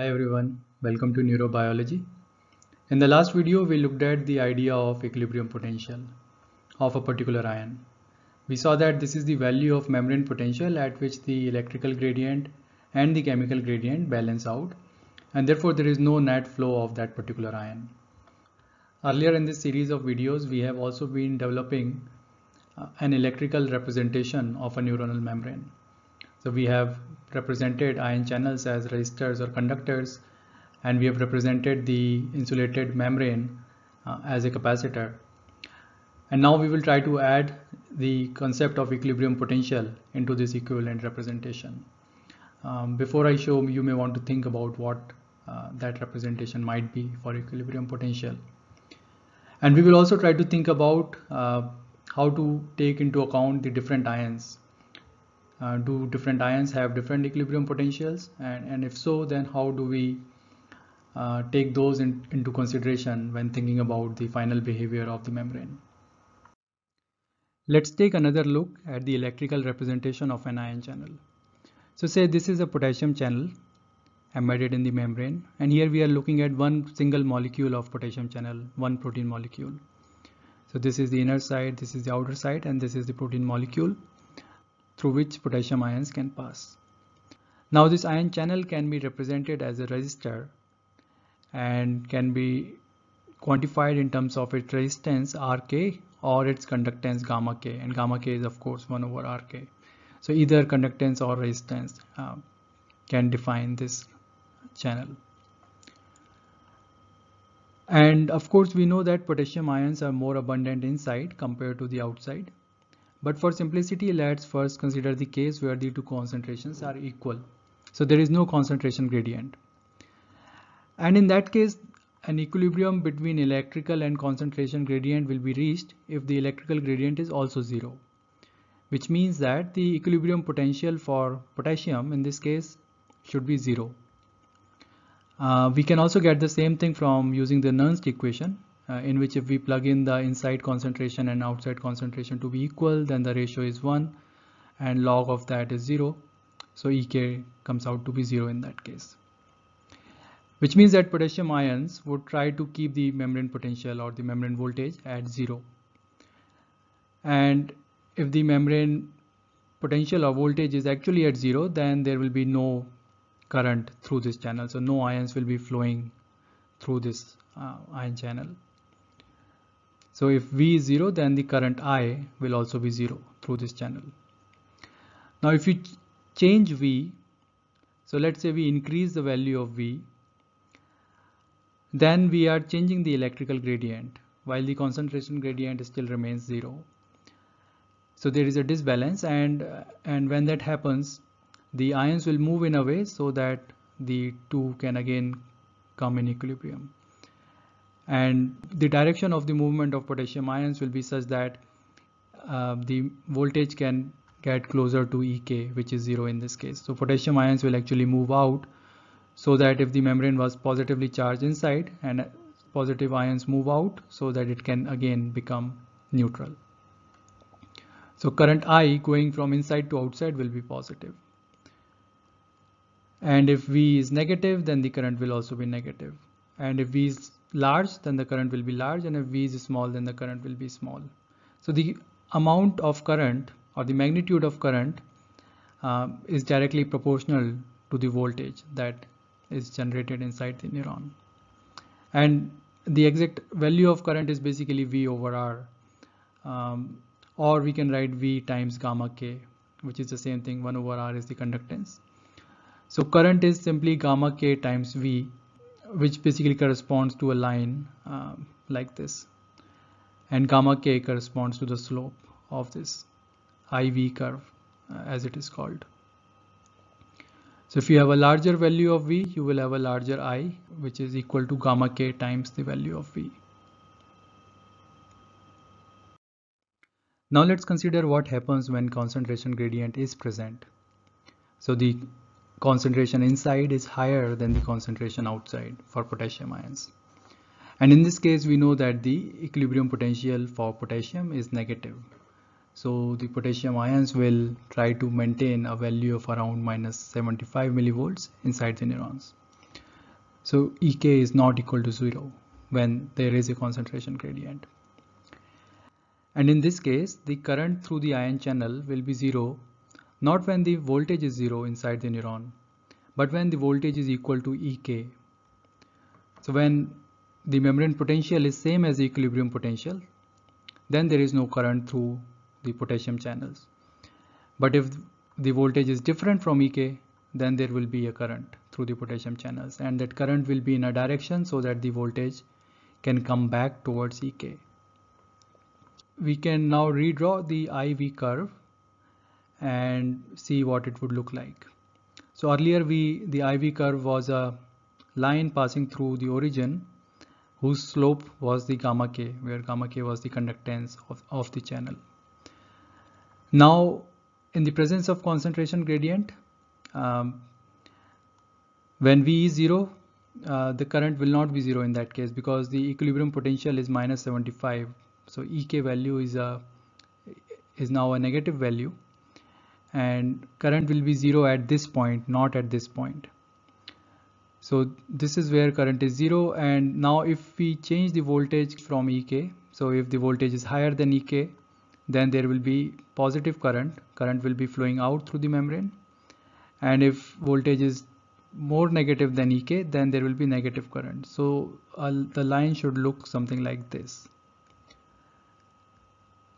Hi everyone, welcome to Neurobiology. In the last video, we looked at the idea of equilibrium potential of a particular ion. We saw that this is the value of membrane potential at which the electrical gradient and the chemical gradient balance out and therefore there is no net flow of that particular ion. Earlier in this series of videos, we have also been developing uh, an electrical representation of a neuronal membrane. So we have represented ion channels as resistors or conductors and we have represented the insulated membrane uh, as a capacitor. And now we will try to add the concept of equilibrium potential into this equivalent representation. Um, before I show you may want to think about what uh, that representation might be for equilibrium potential. And we will also try to think about uh, how to take into account the different ions uh, do different ions have different equilibrium potentials and, and if so then how do we uh, take those in, into consideration when thinking about the final behavior of the membrane. Let's take another look at the electrical representation of an ion channel. So say this is a potassium channel embedded in the membrane and here we are looking at one single molecule of potassium channel, one protein molecule. So this is the inner side, this is the outer side and this is the protein molecule through which potassium ions can pass. Now this ion channel can be represented as a resistor and can be quantified in terms of its resistance Rk or its conductance gamma k and gamma k is of course 1 over Rk. So either conductance or resistance uh, can define this channel. And of course we know that potassium ions are more abundant inside compared to the outside. But for simplicity, let's first consider the case where the two concentrations are equal. So there is no concentration gradient. And in that case, an equilibrium between electrical and concentration gradient will be reached if the electrical gradient is also zero. Which means that the equilibrium potential for potassium in this case should be zero. Uh, we can also get the same thing from using the Nernst equation uh, in which if we plug in the inside concentration and outside concentration to be equal then the ratio is 1 and log of that is 0 so ek comes out to be 0 in that case which means that potassium ions would try to keep the membrane potential or the membrane voltage at 0 and if the membrane potential or voltage is actually at 0 then there will be no current through this channel so no ions will be flowing through this uh, ion channel so if V is 0, then the current I will also be 0 through this channel. Now if you change V, so let's say we increase the value of V, then we are changing the electrical gradient while the concentration gradient still remains 0. So there is a disbalance and, and when that happens, the ions will move in a way so that the two can again come in equilibrium and the direction of the movement of potassium ions will be such that uh, the voltage can get closer to Ek which is zero in this case. So potassium ions will actually move out so that if the membrane was positively charged inside and positive ions move out so that it can again become neutral. So current I going from inside to outside will be positive. And if V is negative then the current will also be negative. And if V is large then the current will be large and if V is small then the current will be small. So the amount of current or the magnitude of current uh, is directly proportional to the voltage that is generated inside the neuron. And the exact value of current is basically V over R um, or we can write V times gamma K which is the same thing 1 over R is the conductance. So current is simply gamma K times V which basically corresponds to a line um, like this and gamma k corresponds to the slope of this IV curve uh, as it is called. So if you have a larger value of V, you will have a larger I, which is equal to gamma k times the value of V. Now let's consider what happens when concentration gradient is present. So the concentration inside is higher than the concentration outside for potassium ions. And in this case, we know that the equilibrium potential for potassium is negative. So the potassium ions will try to maintain a value of around minus 75 millivolts inside the neurons. So Ek is not equal to zero when there is a concentration gradient. And in this case, the current through the ion channel will be zero not when the voltage is zero inside the neuron, but when the voltage is equal to Ek. So when the membrane potential is same as the equilibrium potential, then there is no current through the potassium channels. But if the voltage is different from Ek, then there will be a current through the potassium channels and that current will be in a direction so that the voltage can come back towards Ek. We can now redraw the IV curve and see what it would look like. So earlier we the IV curve was a line passing through the origin whose slope was the gamma k where gamma k was the conductance of, of the channel. Now in the presence of concentration gradient um, when V is 0 uh, the current will not be 0 in that case because the equilibrium potential is minus 75 so Ek value is a is now a negative value and current will be zero at this point not at this point so this is where current is zero and now if we change the voltage from EK so if the voltage is higher than EK then there will be positive current current will be flowing out through the membrane and if voltage is more negative than EK then there will be negative current so uh, the line should look something like this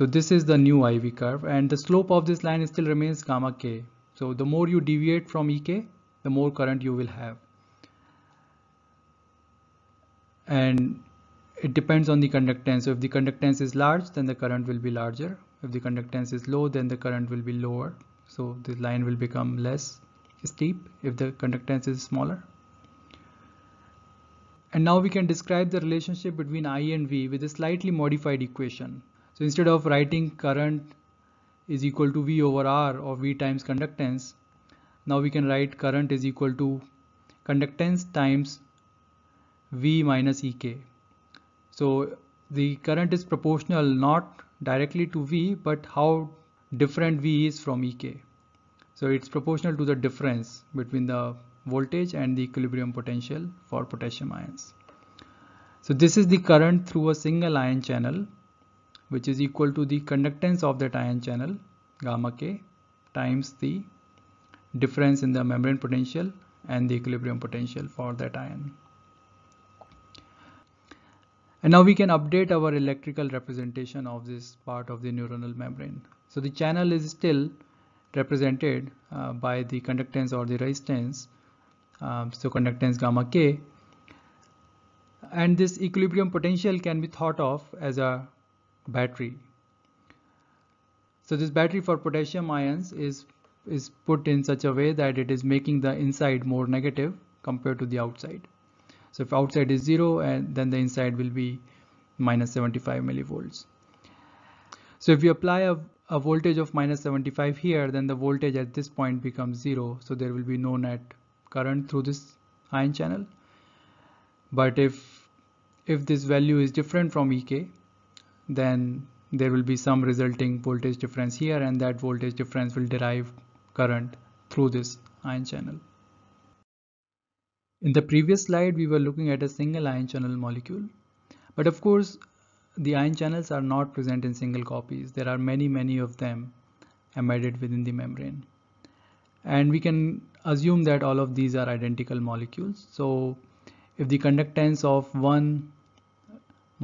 so this is the new IV curve and the slope of this line still remains gamma k. So the more you deviate from EK, the more current you will have. And it depends on the conductance. So if the conductance is large, then the current will be larger. If the conductance is low, then the current will be lower. So the line will become less steep if the conductance is smaller. And now we can describe the relationship between I and V with a slightly modified equation. So instead of writing current is equal to V over R or V times conductance, now we can write current is equal to conductance times V minus EK. So the current is proportional not directly to V but how different V is from EK. So it's proportional to the difference between the voltage and the equilibrium potential for potassium ions. So this is the current through a single ion channel which is equal to the conductance of that ion channel gamma k times the difference in the membrane potential and the equilibrium potential for that ion. And now we can update our electrical representation of this part of the neuronal membrane. So the channel is still represented uh, by the conductance or the resistance. Um, so conductance gamma k. And this equilibrium potential can be thought of as a battery. So this battery for potassium ions is, is put in such a way that it is making the inside more negative compared to the outside. So if outside is zero and eh, then the inside will be minus 75 millivolts. So if you apply a, a voltage of minus 75 here, then the voltage at this point becomes zero. So there will be no net current through this ion channel. But if if this value is different from EK, then there will be some resulting voltage difference here and that voltage difference will derive current through this ion channel. In the previous slide, we were looking at a single ion channel molecule. But of course, the ion channels are not present in single copies. There are many, many of them embedded within the membrane. And we can assume that all of these are identical molecules. So if the conductance of one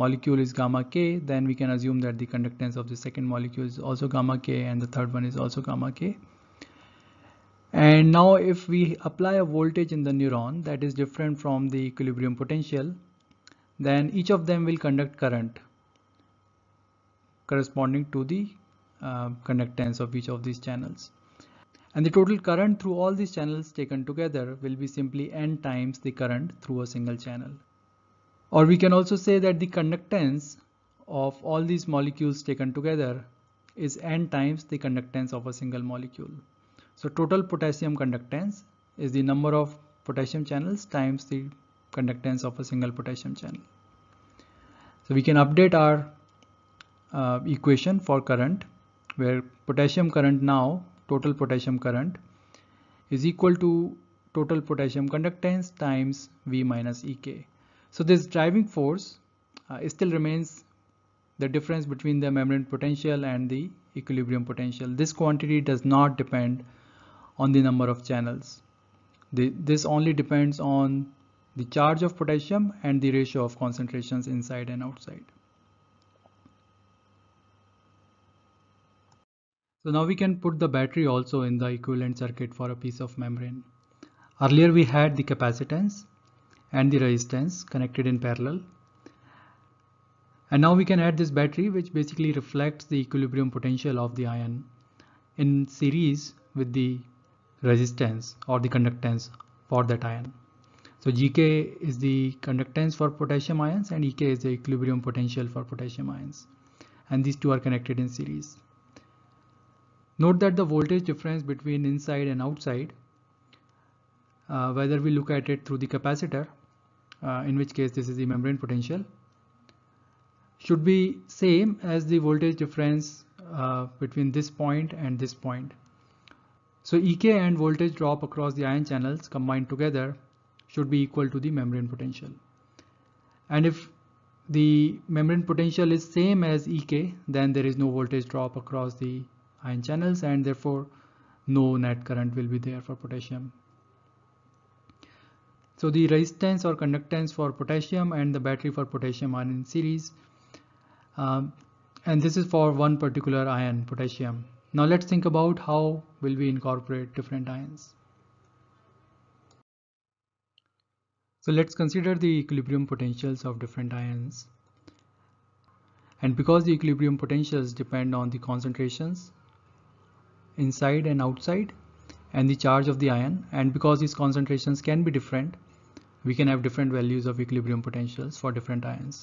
molecule is gamma k then we can assume that the conductance of the second molecule is also gamma k and the third one is also gamma k and now if we apply a voltage in the neuron that is different from the equilibrium potential then each of them will conduct current corresponding to the uh, conductance of each of these channels and the total current through all these channels taken together will be simply n times the current through a single channel or we can also say that the conductance of all these molecules taken together is n times the conductance of a single molecule. So total potassium conductance is the number of potassium channels times the conductance of a single potassium channel. So we can update our uh, equation for current where potassium current now total potassium current is equal to total potassium conductance times V minus Ek. So this driving force uh, still remains the difference between the membrane potential and the equilibrium potential. This quantity does not depend on the number of channels. The, this only depends on the charge of potassium and the ratio of concentrations inside and outside. So now we can put the battery also in the equivalent circuit for a piece of membrane. Earlier we had the capacitance and the resistance connected in parallel. And now we can add this battery which basically reflects the equilibrium potential of the ion in series with the resistance or the conductance for that ion. So GK is the conductance for potassium ions and EK is the equilibrium potential for potassium ions. And these two are connected in series. Note that the voltage difference between inside and outside, uh, whether we look at it through the capacitor uh, in which case this is the membrane potential should be same as the voltage difference uh, between this point and this point. So EK and voltage drop across the ion channels combined together should be equal to the membrane potential. And if the membrane potential is same as EK, then there is no voltage drop across the ion channels and therefore no net current will be there for potassium so the resistance or conductance for potassium and the battery for potassium are in series. Um, and this is for one particular ion, potassium. Now let's think about how will we incorporate different ions. So let's consider the equilibrium potentials of different ions. And because the equilibrium potentials depend on the concentrations inside and outside and the charge of the ion and because these concentrations can be different we can have different values of equilibrium potentials for different ions.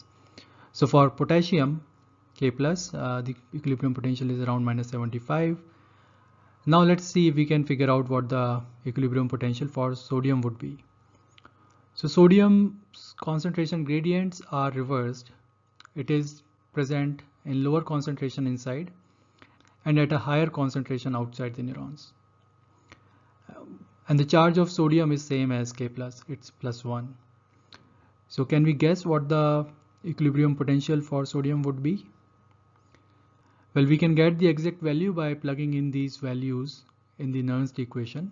So for potassium K plus, uh, the equilibrium potential is around minus 75. Now let's see if we can figure out what the equilibrium potential for sodium would be. So sodium's concentration gradients are reversed. It is present in lower concentration inside and at a higher concentration outside the neurons and the charge of sodium is same as K plus it's plus 1 so can we guess what the equilibrium potential for sodium would be well we can get the exact value by plugging in these values in the Nernst equation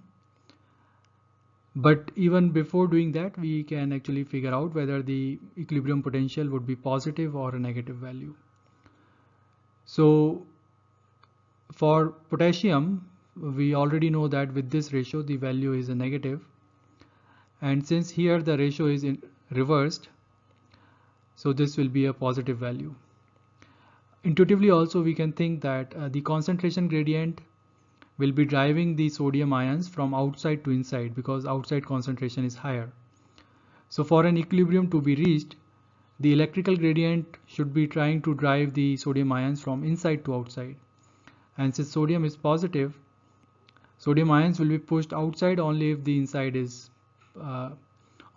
but even before doing that we can actually figure out whether the equilibrium potential would be positive or a negative value so for potassium we already know that with this ratio the value is a negative and since here the ratio is reversed so this will be a positive value intuitively also we can think that uh, the concentration gradient will be driving the sodium ions from outside to inside because outside concentration is higher so for an equilibrium to be reached the electrical gradient should be trying to drive the sodium ions from inside to outside and since sodium is positive Sodium ions will be pushed outside only if the inside is uh,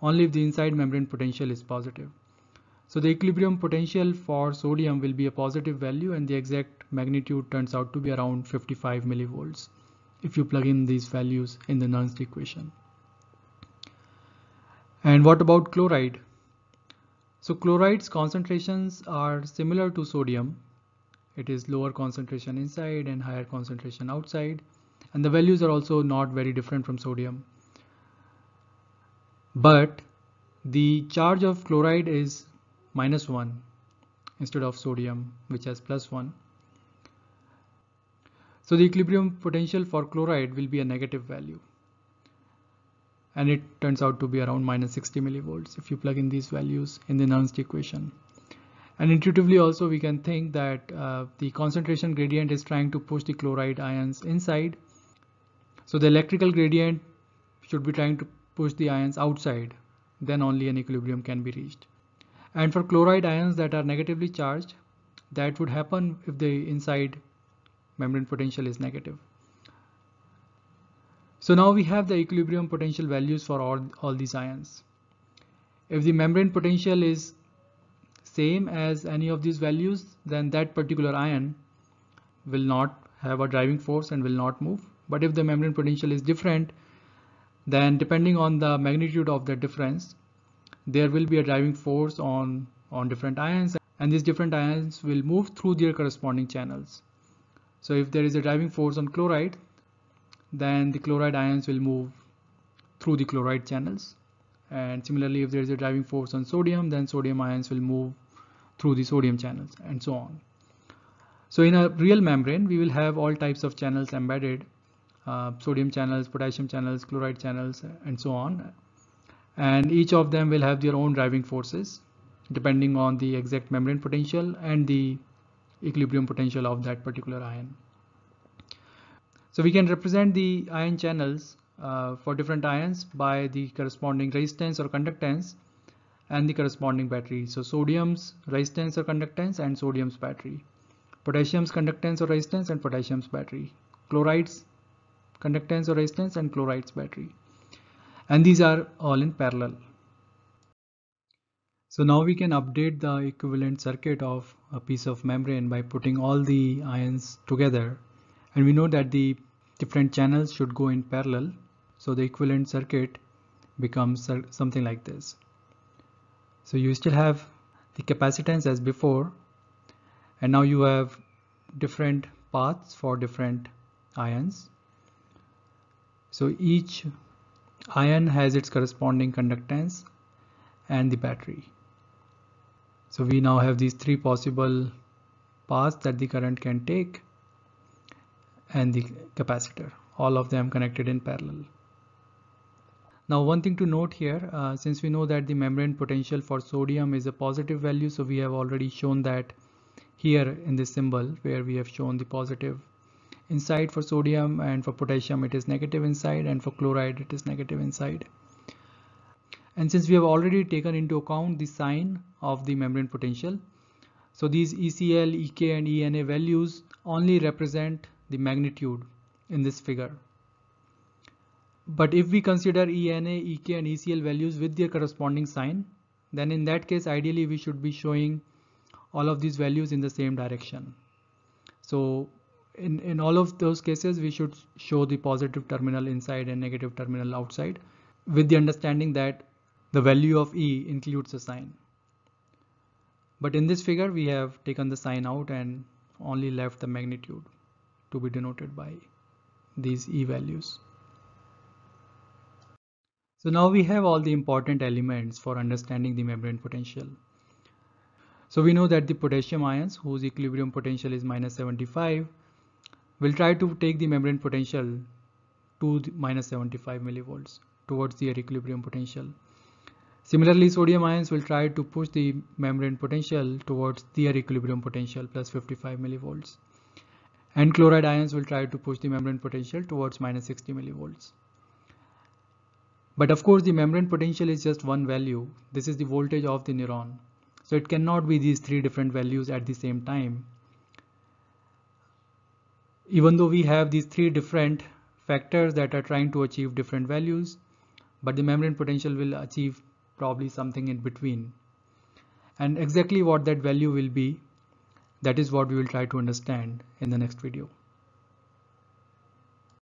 only if the inside membrane potential is positive. So the equilibrium potential for sodium will be a positive value and the exact magnitude turns out to be around 55 millivolts if you plug in these values in the Nernst equation. And what about chloride? So chloride's concentrations are similar to sodium. It is lower concentration inside and higher concentration outside and the values are also not very different from sodium. But the charge of chloride is minus 1 instead of sodium which has plus 1. So the equilibrium potential for chloride will be a negative value and it turns out to be around minus 60 millivolts if you plug in these values in the Nernst equation. And intuitively also we can think that uh, the concentration gradient is trying to push the chloride ions inside so the electrical gradient should be trying to push the ions outside, then only an equilibrium can be reached. And for chloride ions that are negatively charged, that would happen if the inside membrane potential is negative. So now we have the equilibrium potential values for all, all these ions. If the membrane potential is same as any of these values, then that particular ion will not have a driving force and will not move. But if the membrane potential is different, then depending on the magnitude of the difference, there will be a driving force on, on different ions and these different ions will move through their corresponding channels. So if there is a driving force on chloride, then the chloride ions will move through the chloride channels. And similarly, if there is a driving force on sodium, then sodium ions will move through the sodium channels and so on. So in a real membrane, we will have all types of channels embedded uh, sodium channels, potassium channels, chloride channels, and so on. And each of them will have their own driving forces depending on the exact membrane potential and the equilibrium potential of that particular ion. So we can represent the ion channels uh, for different ions by the corresponding resistance or conductance and the corresponding battery. So sodium's resistance or conductance and sodium's battery. Potassium's conductance or resistance and potassium's battery. Chloride's conductance or resistance and chlorides battery and these are all in parallel so now we can update the equivalent circuit of a piece of membrane by putting all the ions together and we know that the different channels should go in parallel so the equivalent circuit becomes something like this so you still have the capacitance as before and now you have different paths for different ions so each ion has its corresponding conductance and the battery. So we now have these three possible paths that the current can take and the capacitor, all of them connected in parallel. Now one thing to note here, uh, since we know that the membrane potential for sodium is a positive value, so we have already shown that here in this symbol where we have shown the positive inside for sodium and for potassium it is negative inside and for chloride it is negative inside and since we have already taken into account the sign of the membrane potential so these ECL, EK and ENA values only represent the magnitude in this figure but if we consider ENA, EK and ECL values with their corresponding sign then in that case ideally we should be showing all of these values in the same direction so in in all of those cases we should show the positive terminal inside and negative terminal outside with the understanding that the value of e includes a sign but in this figure we have taken the sign out and only left the magnitude to be denoted by these e values so now we have all the important elements for understanding the membrane potential so we know that the potassium ions whose equilibrium potential is minus 75 We'll try to take the membrane potential to minus 75 millivolts towards the equilibrium potential. Similarly, sodium ions will try to push the membrane potential towards the equilibrium potential plus 55 millivolts. And chloride ions will try to push the membrane potential towards minus 60 millivolts. But of course, the membrane potential is just one value. This is the voltage of the neuron. So it cannot be these three different values at the same time even though we have these three different factors that are trying to achieve different values but the membrane potential will achieve probably something in between and exactly what that value will be that is what we will try to understand in the next video